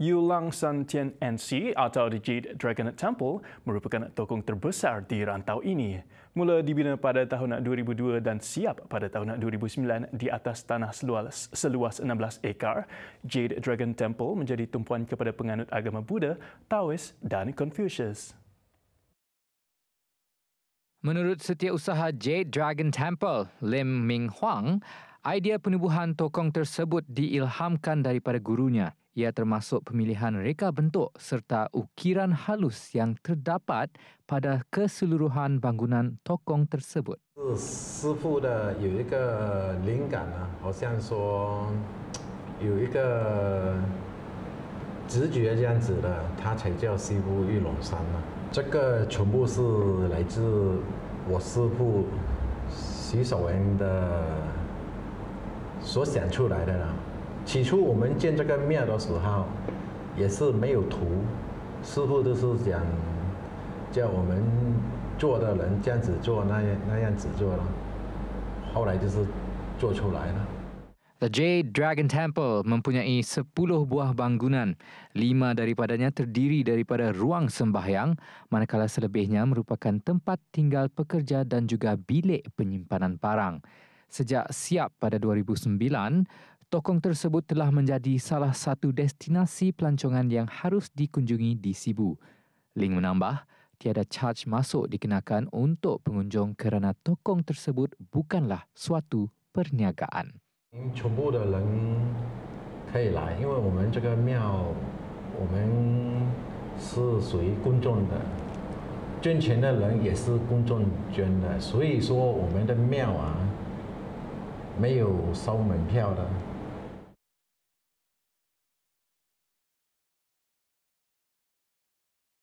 Yulang San Tian NC atau The Jade Dragon Temple merupakan tokong terbesar di rantau ini. Mula dibina pada tahun 2002 dan siap pada tahun 2009 di atas tanah seluas, seluas 16 ekar, Jade Dragon Temple menjadi tumpuan kepada penganut agama Buddha, Taoist dan Confucius. Menurut setiausaha Jade Dragon Temple, Lim Ming Huang, idea penubuhan tokong tersebut diilhamkan daripada gurunya – i a termasuk pemilihan reka bentuk serta ukiran halus yang terdapat pada keseluruhan bangunan tokong tersebut。师傅的有徐守文的所想出来的啦。起初我们建这个庙的时候，也是没有图，师傅都是讲叫我们做的人这样子做，那样那样子做了，后来就是做出来了。The Jade Dragon Temple mempunyai 10 buah bangunan. lima daripadanya terdiri daripada ruang sembahyang, manakala selebihnya merupakan tempat tinggal pekerja dan juga bilik penyimpanan parang. Sejak siap pada 2009, Tokong tersebut telah menjadi salah satu destinasi pelancongan yang harus dikunjungi di Sibu. Ling menambah, tiada charge masuk dikenakan untuk pengunjung kerana tokong tersebut bukanlah suatu perniagaan. Semua orang boleh datang kerana kita ini adalah pelancong. Kita adalah pelancong. 捐钱的人也是公众捐的，所以说我们的庙啊，没有收门票的，